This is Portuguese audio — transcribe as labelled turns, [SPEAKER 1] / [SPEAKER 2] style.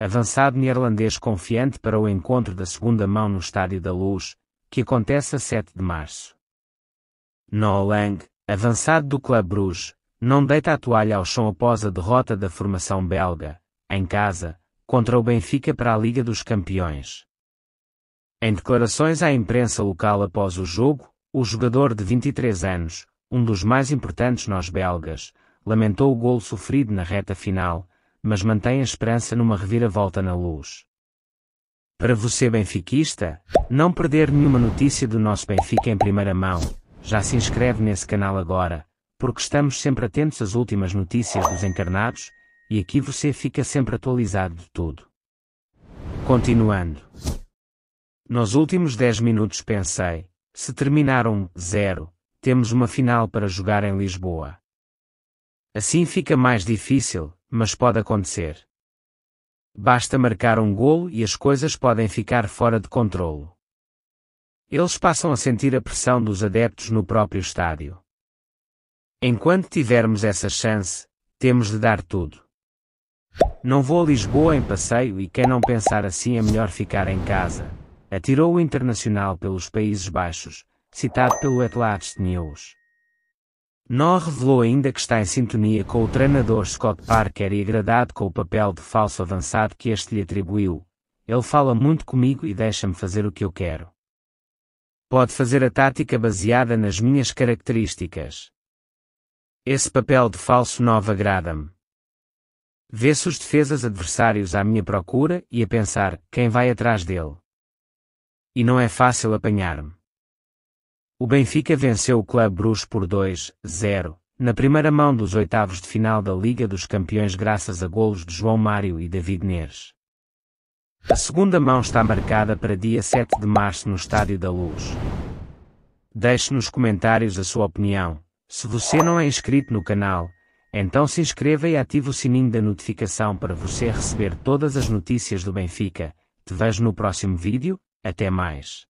[SPEAKER 1] avançado neerlandês confiante para o encontro da segunda mão no Estádio da Luz, que acontece a 7 de março. Nolang, avançado do Clube Bruges, não deita a toalha ao chão após a derrota da formação belga, em casa, contra o Benfica para a Liga dos Campeões. Em declarações à imprensa local após o jogo, o jogador de 23 anos, um dos mais importantes nós belgas, lamentou o gol sofrido na reta final, mas mantém a esperança numa reviravolta na luz. Para você benfiquista, não perder nenhuma notícia do nosso Benfica em primeira mão, já se inscreve nesse canal agora, porque estamos sempre atentos às últimas notícias dos encarnados, e aqui você fica sempre atualizado de tudo. Continuando. Nos últimos 10 minutos pensei, se terminaram 0, temos uma final para jogar em Lisboa. Assim fica mais difícil, mas pode acontecer. Basta marcar um golo e as coisas podem ficar fora de controlo. Eles passam a sentir a pressão dos adeptos no próprio estádio. Enquanto tivermos essa chance, temos de dar tudo. Não vou a Lisboa em passeio e quem não pensar assim é melhor ficar em casa. Atirou o Internacional pelos Países Baixos, citado pelo Atlas News. Nó revelou ainda que está em sintonia com o treinador Scott Parker e agradado com o papel de falso avançado que este lhe atribuiu. Ele fala muito comigo e deixa-me fazer o que eu quero. Pode fazer a tática baseada nas minhas características. Esse papel de falso nova agrada-me. Vê-se os defesas adversários à minha procura e a pensar quem vai atrás dele. E não é fácil apanhar-me. O Benfica venceu o Clube Bruges por 2-0, na primeira mão dos oitavos de final da Liga dos Campeões graças a golos de João Mário e David Neres. A segunda mão está marcada para dia 7 de março no Estádio da Luz. Deixe nos comentários a sua opinião. Se você não é inscrito no canal, então se inscreva e ative o sininho da notificação para você receber todas as notícias do Benfica. Te vejo no próximo vídeo, até mais.